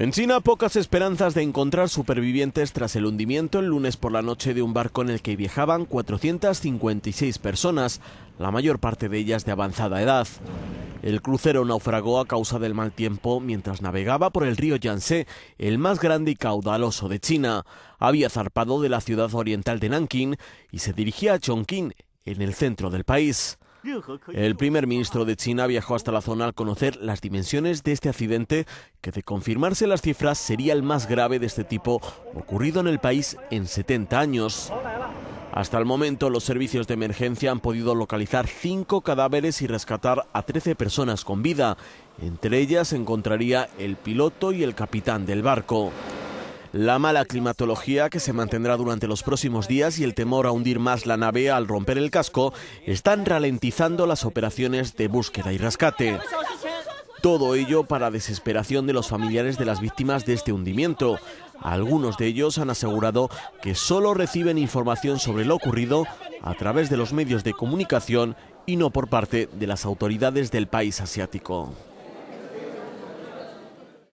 En China, pocas esperanzas de encontrar supervivientes tras el hundimiento el lunes por la noche de un barco en el que viajaban 456 personas, la mayor parte de ellas de avanzada edad. El crucero naufragó a causa del mal tiempo mientras navegaba por el río Yangtze, el más grande y caudaloso de China. Había zarpado de la ciudad oriental de Nankín y se dirigía a Chongqing, en el centro del país. El primer ministro de China viajó hasta la zona al conocer las dimensiones de este accidente, que de confirmarse las cifras sería el más grave de este tipo ocurrido en el país en 70 años. Hasta el momento, los servicios de emergencia han podido localizar cinco cadáveres y rescatar a 13 personas con vida. Entre ellas se encontraría el piloto y el capitán del barco. La mala climatología que se mantendrá durante los próximos días y el temor a hundir más la nave al romper el casco están ralentizando las operaciones de búsqueda y rescate. Todo ello para desesperación de los familiares de las víctimas de este hundimiento. Algunos de ellos han asegurado que solo reciben información sobre lo ocurrido a través de los medios de comunicación y no por parte de las autoridades del país asiático.